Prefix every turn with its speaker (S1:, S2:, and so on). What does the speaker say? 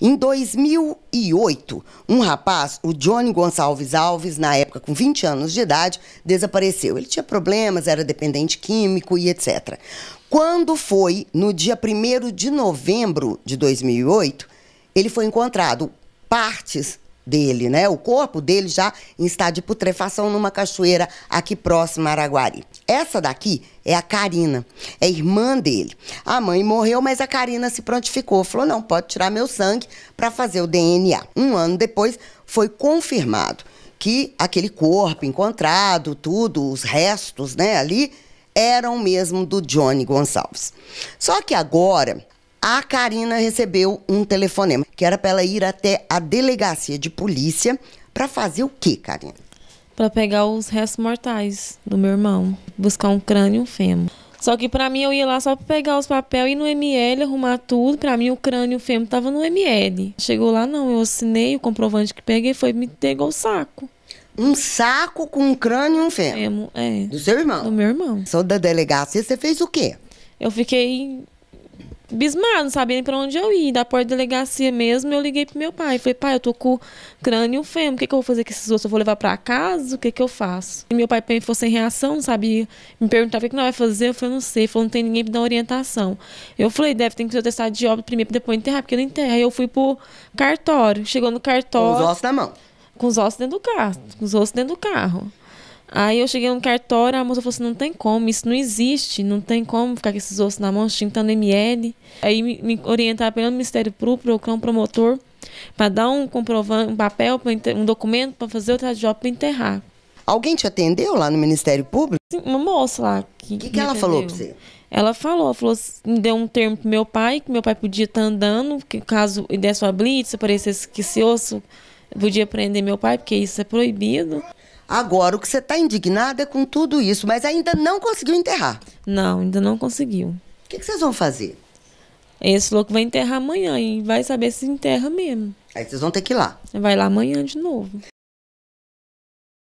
S1: Em 2008, um rapaz, o Johnny Gonçalves Alves, na época com 20 anos de idade, desapareceu. Ele tinha problemas, era dependente químico e etc. Quando foi no dia 1 de novembro de 2008, ele foi encontrado partes dele, né? O corpo dele já em estado de putrefação numa cachoeira aqui próxima a Araguari. Essa daqui é a Karina, é irmã dele. A mãe morreu, mas a Karina se prontificou. Falou: não, pode tirar meu sangue para fazer o DNA. Um ano depois, foi confirmado que aquele corpo encontrado, tudo, os restos né, ali, eram mesmo do Johnny Gonçalves. Só que agora a Karina recebeu um telefonema, que era para ela ir até a delegacia de polícia para fazer o quê, Karina?
S2: Para pegar os restos mortais do meu irmão, buscar um crânio e um fêmur. Só que pra mim eu ia lá só pra pegar os papéis e no ML arrumar tudo. Pra mim o crânio e o fêmur tava no ML. Chegou lá, não, eu assinei o comprovante que peguei, foi me pegou o saco. Um saco com um crânio e um fêmur? Fêmur, é. Do seu irmão? Do meu irmão.
S1: Sou da delegacia,
S2: você fez o quê? Eu fiquei bismado, não sabia nem pra onde eu ia. Da porta da delegacia mesmo, eu liguei pro meu pai. Falei, pai, eu tô com crânio e o fêmur. O que, que eu vou fazer com esses ossos? Eu vou levar pra casa? O que, que eu faço? E meu pai pai foi sem reação, não sabia. Me perguntava o que nós vai fazer. Eu falei, não sei. falou, não tem ninguém pra dar orientação. Eu falei, deve ter que ser o testado de óbito primeiro pra depois enterrar, porque não enterra. Aí eu fui pro cartório. Chegou no cartório. Com os ossos na mão. Com os ossos dentro do carro. Com os ossos dentro do carro. Aí eu cheguei no cartório, a moça falou assim: não tem como, isso não existe, não tem como ficar com esses ossos na mão, tintando ML. Aí me, me orientaram pelo Ministério Público, procurar um promotor, para dar um comprovante, um papel, um documento, para fazer o trajeto para
S1: enterrar. Alguém te atendeu lá no Ministério Público? Sim, uma moça lá. O que, que, que ela falou para você?
S2: Ela falou, falou, assim, me deu um termo pro meu pai, que meu pai podia estar tá andando, que caso desse uma blitz, aparecesse que esse osso, podia prender meu pai, porque isso é proibido.
S1: Agora, o que você está indignada é com tudo isso, mas ainda não conseguiu enterrar. Não, ainda não conseguiu. O que, que vocês vão fazer?
S2: Esse louco vai enterrar amanhã e vai
S1: saber se enterra mesmo. Aí vocês vão ter que ir lá. Vai lá amanhã de novo.